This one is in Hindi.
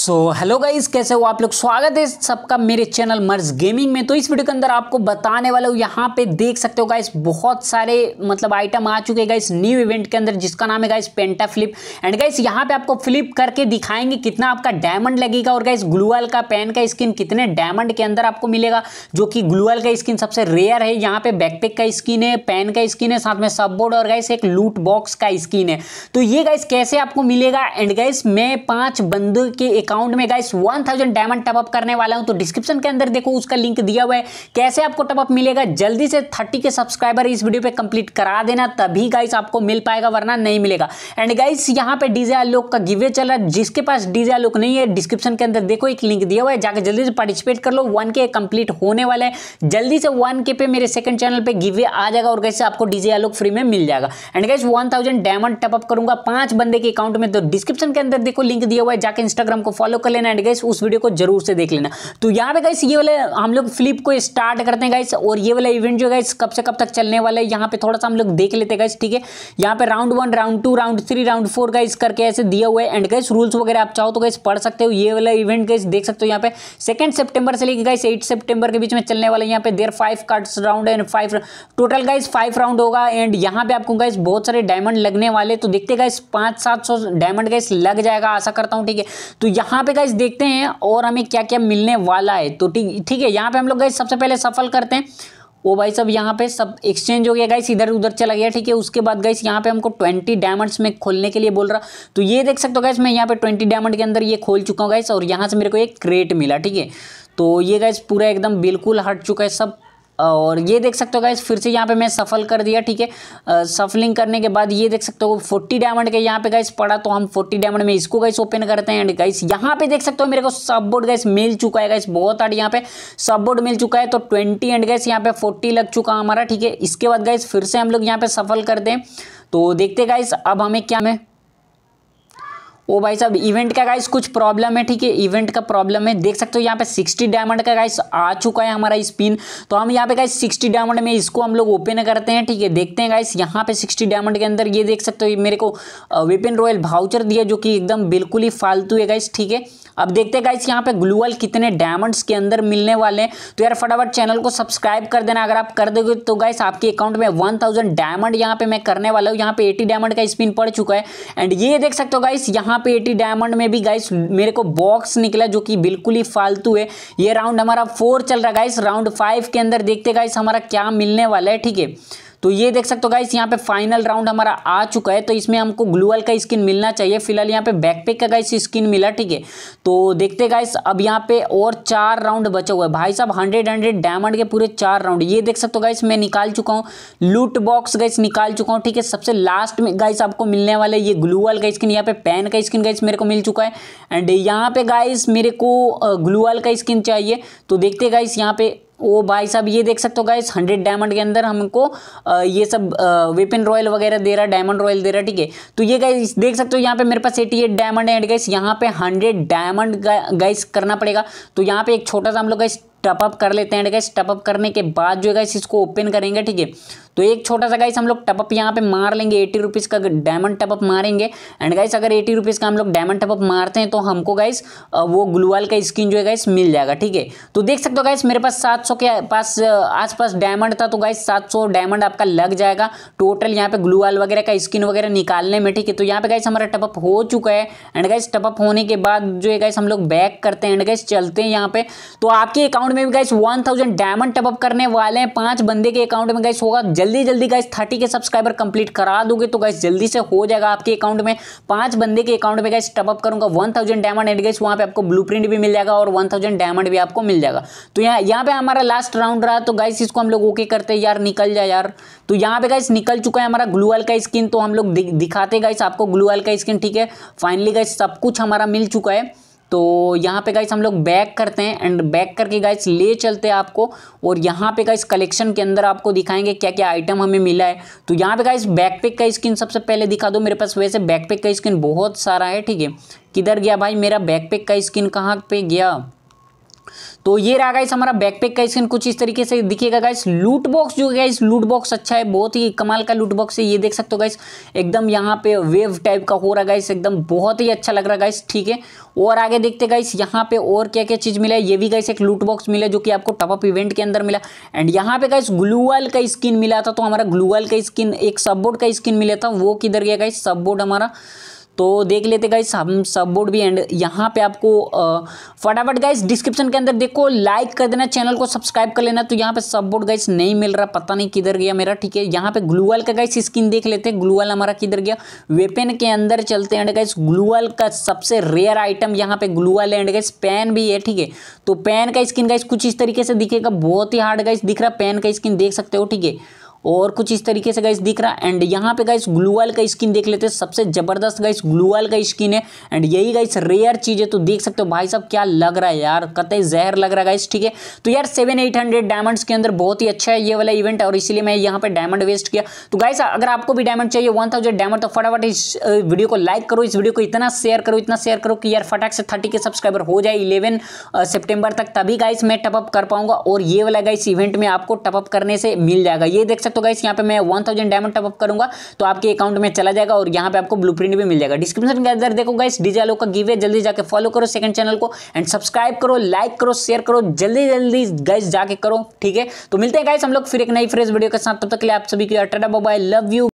सो हेलो गाइज कैसे हो आप लोग स्वागत है सबका मेरे चैनल मर्ज गेमिंग में तो इस वीडियो के अंदर आपको बताने वाला हूँ यहाँ पे देख सकते हो गाइस बहुत सारे मतलब आइटम आ चुके हैं गाइस न्यू इवेंट के अंदर जिसका नाम है guys Penta Flip and guys यहाँ पे आपको फ्लिप करके दिखाएंगे कितना आपका डायमंड लगेगा और गाइस ग्लूअल का पेन का स्किन कितने डायमंड के अंदर आपको मिलेगा जो कि ग्लूअल का स्किन सबसे रेयर है यहाँ पे बैकपेक का स्किन है पेन का स्किन है साथ में सब बोर्ड और गाइस एक लूट बॉक्स का स्किन है तो ये गाइस कैसे आपको मिलेगा एंड गाइस मैं पाँच बंदों के एक अकाउंट में गाइस 1000 डायमंड टपअप करने वाला हूं तो डिस्क्रिप्शन के अंदर देखो उसका लिंक दिया हुआ है कैसे आपको टपअप मिलेगा जल्दी से थर्टी के सब्सक्राइबर इस वीडियो पे कंप्लीट करा देना तभी गाइस आपको मिल पाएगा वरना नहीं मिलेगा एंड गाइस यहाँ पे डीजे आलोक का गिवे चल रहा है जिसके पास डीजे आलोक नहीं है डिस्क्रिप्शन के अंदर देखो एक लिंक दिया हुआ है जाकर जल्दी से पार्टिसिपेट कर लो वन के कंप्लीट होने वाला है जल्दी से वन के पे मेरे सेकंड चैनल पर गिवे आ जाएगा और कैसे आपको डीजे आलोक फ्री में मिल जाएगा एंड गाइस 1000 डायमंड टपअप करूंगा पांच बंदे के अकाउंट में तो डिस्क्रिप्शन के अंदर देखो लिंक दिया हुआ है जाकर इंस्टाग्राम को फॉलो कर लेना एंड गाइस उस वीडियो को जरूर से देख लेना तो यहाँ पे गाइस ये वाले हम लोग फ्लिप को स्टार्ट करते हैं गाइस और ये वाला इवेंट जो गाइस कब से कब तक चलने वाला है यहाँ पे थोड़ा सा हम लोग देख लेते हैं गाइस ठीक है यहाँ पे round one round two round three round four guys करके ऐसे दिया हुआ है एंड गाइस रूल्स वगैरह आप चाहो तो गाइस पढ़ सकते हो ये वाला इवेंट गाइस देख सकते हो यहाँ पे सेकंड सेप्टेम्बर से लेकर गाइस एट सेप्टेबर के बीच में चलने वाला यहाँ पे there five cards round and five total guys five round होगा एंड यहाँ पे आपको गाइस बहुत सारे डायमंड लगने वाले तो देखते गाइस पाँच सात सौ डायमंड गाइस लग जाएगा आशा करता हूँ ठीक है तो यहाँ यहाँ पे गाइस देखते हैं और हमें क्या क्या मिलने वाला है तो ठीक ठीक है यहाँ पे हम लोग गाइस सबसे पहले सफल करते हैं वो भाई सब यहाँ पे सब एक्सचेंज हो गया गाइस इधर उधर चला गया ठीक है उसके बाद गाइस यहाँ पे हमको ट्वेंटी डायमंड्स में खोलने के लिए बोल रहा तो ये देख सकते हो गाइस मैं यहाँ पे ट्वेंटी डायमंड के अंदर ये खोल चुका हूँ गाइस और यहाँ से मेरे को एक क्रेट मिला ठीक है तो ये गाइस पूरा एकदम बिल्कुल हट चुका है सब और ये देख सकते हो गाइस फिर से यहाँ पे मैं सफल कर दिया ठीक है सफलिंग करने के बाद ये देख सकते हो फोर्टी डायमंड के यहाँ पे गाइस पड़ा तो हम फोर्टी डायमंड में इसको गाइस ओपन करते हैं एंड गाइस यहाँ पे देख सकते हो मेरे को सब बोर्ड गाइस मिल चुका है गाइस बहुत आठ यहाँ पे सब बोर्ड मिल चुका है तो ट्वेंटी एंड गाइस यहाँ पे फोर्टी लग चुका हमारा ठीक है इसके बाद गाइस फिर से हम लोग यहाँ पे सफल करते हैं तो देखते गाइस अब हमें क्या में ओ भाई साहब इवेंट का गाइस कुछ प्रॉब्लम है ठीक है इवेंट का प्रॉब्लम है देख सकते हो यहाँ पे सिक्सटी डायमंड का गाइस आ चुका है हमारा स्पिन तो हम यहाँ पे गाइस सिक्सटी डायमंड में इसको हम लोग ओपन करते हैं ठीक है देखते हैं गाइस यहाँ पे सिक्सटी डायमंड के अंदर ये देख सकते हो मेरे को विपिन रॉयल भाउचर दिया जो कि एकदम बिल्कुल ही फालतू है गाइस ठीक है अब देखते हैं गाइस यहाँ पे ग्लूअल कितने डायमंड्स के अंदर मिलने वाले हैं तो यार फटाफट चैनल को सब्सक्राइब कर देना अगर आप कर दोगे तो गाइस आपके अकाउंट में वन थाउजेंड डायमंड यहाँ पे मैं करने वाला हूँ यहाँ पे एटी डायमंड का स्पिन पड़ चुका है एंड ये देख सकते हो गाइस यहाँ यहाँ पे एटी डायमंड में भी गाइस मेरे को बॉक्स निकला जो कि बिल्कुल ही फालतू है ये राउंड हमारा फोर चल रहा है गाइस राउंड फाइव के अंदर देखते गाइस हमारा क्या मिलने वाला है ठीक है तो ये देख सकते हो गाइस यहाँ पे फाइनल राउंड हमारा आ चुका है तो इसमें हमको ग्लूअल का स्किन मिलना चाहिए फिलहाल यहाँ पे बैकपेक का गाइस स्किन मिला ठीक है तो देखते गाइस अब यहाँ पे और चार राउंड बचा हुआ है भाई साहब हंड्रेड हंड्रेड डायमंड के पूरे चार राउंड ये देख सकते हो गाइस मैं निकाल चुका हूँ लूट बॉक्स गाइस निकाल चुका हूँ ठीक है सबसे लास्ट में गाइस आपको मिलने वाले ये ग्लूअल का स्किन यहाँ पे पेन का स्किन गाइस मेरे को मिल चुका है एंड यहाँ पे गाइस मेरे को ग्लूअल का स्किन चाहिए तो देखते गाइस यहाँ पे वो भाई साहब ये देख सकते हो गाइस हंड्रेड डायमंड के अंदर हमको ये सब वेपन रॉयल वगैरह दे रहा है डायमंड रॉयल दे रहा है ठीक है तो ये गाइस देख सकते हो यहाँ पे मेरे पास eighty eight diamond and guys यहाँ पे हंड्रेड डायमंड गाइस करना पड़ेगा तो यहाँ पे एक छोटा सा हम लोग गाइस टपअप कर लेते हैं गाइस टपअप करने के बाद जो है गाइस इसको ओपन करेंगे ठीक है तो एक छोटा सा गाइस हम लोग टपअप यहाँ पे मार लेंगे एटी रुपीज़ का डायमंड टपअप मारेंगे एंड गाइस अगर एटी रुपीज़ का हम लोग डायमंड टपअप मारते हैं तो हमको गाइस वो ग्लूवाल का स्किन जो है गाइस मिल जाएगा ठीक है तो देख सकते हो गाइस मेरे पास सात सौ के पास आस पास डायमंड था तो गाइस सात सौ डायमंड आपका लग जाएगा टोटल यहाँ पे ग्लूवाल वगैरह का स्किन वगैरह निकालने में ठीक है तो यहाँ पे गाइस हमारा टपअप हो चुका है एंड गाइस टपअप होने के बाद जो है गाइस हम लोग बैक करते हैं एंड गाइस चलते हैं यहाँ पे तो आपके अकाउंट में भी गाइस वन डायमंड टपअप करने वाले हैं पांच बंदे के अकाउंट में गाइस होगा जल्दी जल्दी guys thirty K subscriber complete करा दोगे तो गाइस जल्दी से हो जाएगा आपके अकाउंट में पांच बंदे के अकाउंट में गाइस टपअप करूंगा one thousand diamond and guys वहां पे आपको ब्लू भी मिल जाएगा और वन थाउजेंड डायमंड भी आपको मिल जाएगा तो यहाँ यहाँ पे हमारा लास्ट राउंड रहा तो गाइस इसको हम लोग ओके करते यार निकल जाए यार तो यहाँ पे गाइस निकल चुका है हमारा ग्लूअल का स्किन तो हम लोग दिखाते गाइस आपको ग्लूअल का स्किन ठीक है फाइनली गाइस सब कुछ हमारा मिल चुका है तो यहाँ पे गाइस हम लोग बैक करते हैं एंड बैक करके गाइस ले चलते हैं आपको और यहाँ पे गाइस कलेक्शन के अंदर आपको दिखाएंगे क्या क्या आइटम हमें मिला है तो यहाँ पे गाइस बैकपैक का स्किन सबसे पहले दिखा दो मेरे पास वैसे बैकपैक का स्किन बहुत सारा है ठीक है किधर गया भाई मेरा बैकपैक का स्किन कहाँ पे गया तो ये रहा गाइस हमारा बैकपैक का स्किन कुछ इस तरीके से दिखेगा गाइस लूट बॉक्स जो है इस लूट बॉक्स अच्छा है बहुत ही कमाल का लूट बॉक्स है ये देख सकते हो गाइस एकदम यहाँ पे वेव टाइप का हो रहा गाइस एकदम बहुत ही अच्छा लग रहा गाइस ठीक है और आगे देखते गाइस यहाँ पे और क्या क्या चीज़ मिला है ये भी गाइस एक लूट बॉक्स मिला जो कि आपको टॉपअप इवेंट के अंदर मिला एंड यहाँ पे गाइस ग्लूअल का स्किन मिला था तो हमारा ग्लूअल का स्किन एक बोर्ड का स्किन मिला था वो किधर गया गाइस बोर्ड हमारा तो देख लेते गाइस हम सब बोर्ड भी एंड यहाँ पे आपको फटाफट गाइस डिस्क्रिप्शन के अंदर देखो लाइक कर देना चैनल को सब्सक्राइब कर लेना तो यहाँ पे सब बोर्ड गाइस नहीं मिल रहा पता नहीं किधर गया मेरा ठीक है यहाँ पे ग्लूअल का गाइस स्किन देख लेते हैं ग्लूअल हमारा किधर गया वेपन के अंदर चलते हैं एंड गाइस ग्लूअल का सबसे रेयर आइटम यहाँ पे ग्लूअल एंड गाइस पेन भी है ठीक है तो पेन का स्किन गाइस कुछ इस तरीके से दिखेगा बहुत ही हार्ड गाइस दिख रहा है पेन का स्किन देख सकते हो ठीक है और कुछ इस तरीके से गाइस दिख रहा है एंड यहाँ पे गाइस ग्लूअल का स्किन देख लेते हैं सबसे ज़बरदस्त गाइस ग्लूअल का स्किन है एंड यही गाइस रेयर चीज़ है तो देख सकते हो भाई साहब क्या लग रहा है यार कतई जहर लग रहा है गाइस ठीक है तो यार सेवन एट हंड्रेड डायमंड्स के अंदर बहुत ही अच्छा है ये वाला इवेंट और इसलिए मैं यहाँ पर डायमंड वेस्ट किया तो गाइस अगर आपको भी डायमंड चाहिए वन थाउजेंड डायमंड तो फटाफट इस वीडियो को लाइक करो इस वीडियो को इतना शेयर करो इतना शेयर करो कि यार फटाक से थर्टी के सब्सक्राइबर हो जाए इलेवन सेप्टेम्बर तक तभी गाइस मैं टपअप कर पाऊंगा और ये वाला गाइस इवेंट में आपको टपअप करने से मिल जाएगा ये देख सकते सकते हो गाइस यहाँ पे मैं वन थाउजेंड डायमंड टॉपअप करूंगा तो आपके अकाउंट में चला जाएगा और यहाँ पे आपको ब्लू भी मिल जाएगा डिस्क्रिप्शन के अंदर देखो गाइस डीजे आलो का गिवे जल्दी जाकर फॉलो करो सेकंड चैनल को एंड सब्सक्राइब करो लाइक करो शेयर करो जल्दी जल्दी गाइस जाके करो ठीक है तो मिलते हैं गाइस हम लोग फिर एक नई फ्रेश वीडियो के साथ तब तक के लिए आप सभी के लिए अटाटा मोबाइल लव यू